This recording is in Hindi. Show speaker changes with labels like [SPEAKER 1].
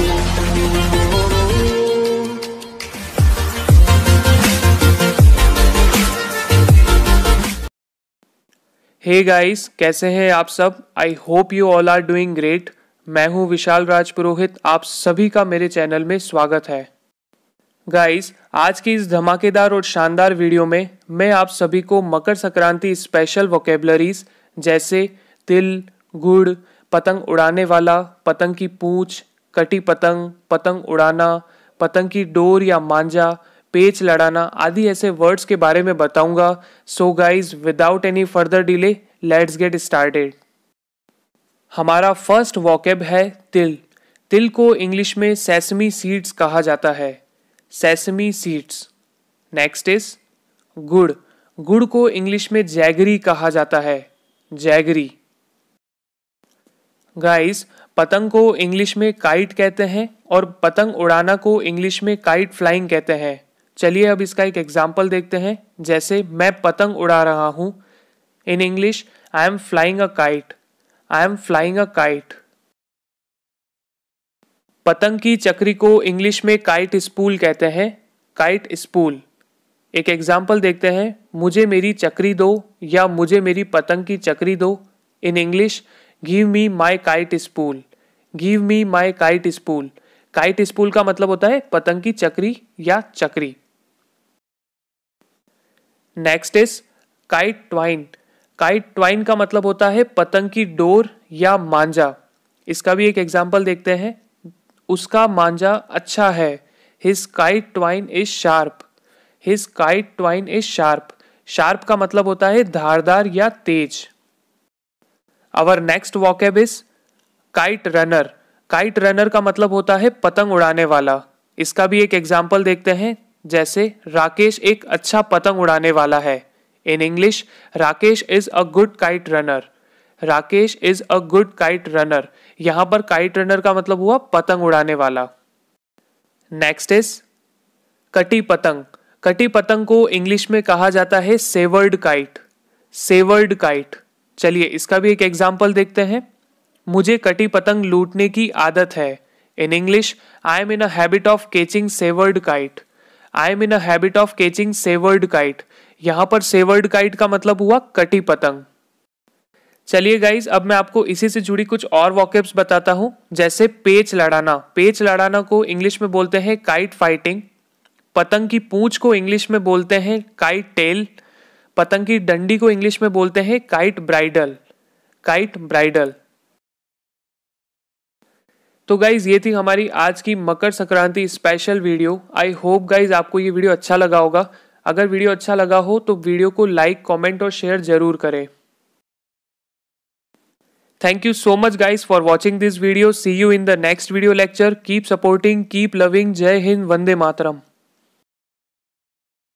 [SPEAKER 1] हे hey गाइस कैसे हैं आप सब I hope you all are doing great मैं हूं विशाल राज पुरोहित आप सभी का मेरे चैनल में स्वागत है गाइस आज की इस धमाकेदार और शानदार वीडियो में मैं आप सभी को मकर संक्रांति स्पेशल वोकेबलरीज जैसे तिल गुड़ पतंग उड़ाने वाला पतंग की पूंछ कटी पतंग पतंग उड़ाना पतंग की डोर या मांझा पेच लड़ाना आदि ऐसे वर्ड्स के बारे में बताऊंगा so guys without any further delay let's get started हमारा फर्स्ट वॉकेब है तिल तिल को इंग्लिश में सेसमी सीड्स कहा जाता है सेसमी सीड्स नेक्स्ट इज गुड़ गुड़ को इंग्लिश में जैगरी कहा जाता है जैगरी गाइस पतंग को इंग्लिश में काइट कहते हैं और पतंग उड़ाना को इंग्लिश में काइट फ्लाइंग कहते हैं चलिए अब इसका एक एग्जाम्पल देखते हैं जैसे मैं पतंग उड़ा रहा हूँ in English I am flying a kite I am flying a kite पतंग की चक्री को इंग्लिश में काइट स्पूल कहते हैं काइट स्पूल एक एग्जाम्पल देखते हैं मुझे मेरी चक्री दो या मुझे मेरी पतंग की चक्री दो in English give me my kite spool give me my kite spool kite spool का मतलब होता है पतंग की चक्री या चक्री next is kite twine kite twine का मतलब होता है पतंग की डोर या मांजा इसका भी एक एग्जाम्पल देखते हैं उसका मांझा अच्छा है his kite twine is sharp his kite twine is sharp sharp का मतलब होता है धारदार या तेज our next vocab is kite runner kite runner का मतलब होता है पतंग उड़ाने वाला इसका भी एक एग्जाम्पल देखते हैं जैसे राकेश एक अच्छा पतंग उड़ाने वाला है in English Rakesh is a good kite runner Rakesh is a good kite runner यहां पर काइट रनर का मतलब हुआ पतंग उड़ाने वाला नेक्स्ट इज कटी पतंग कटी पतंग को इंग्लिश में कहा जाता है सेवर्ड काइट सेवर्ड काइट चलिए इसका भी एक एग्जाम्पल देखते हैं मुझे कटी पतंग लूटने की आदत है in English I am in a habit of catching severed kite I am in a habit of catching severed kite यहाँ पर सेवर्ड काइट का मतलब हुआ कटी पतंग चलिए गाइज अब मैं आपको इसी से जुड़ी कुछ और वॉकअप्स बताता हूँ जैसे पेच लड़ाना पेच लड़ाना को इंग्लिश में बोलते हैं काइट फाइटिंग पतंग की पूंछ को इंग्लिश में बोलते हैं काइट टेल पतंग की डंडी को इंग्लिश में बोलते हैं काइट ब्राइडल काइट ब्राइडल तो गाइज ये थी हमारी आज की Makar Sankranti special video I hope guys आपको ये वीडियो अच्छा लगा होगा अगर वीडियो अच्छा लगा हो तो वीडियो को लाइक कमेंट और शेयर जरूर करें Thank you so much guys for watching this video. See you in the next video lecture. Keep supporting, keep loving. Jai Hind, Vande Mataram.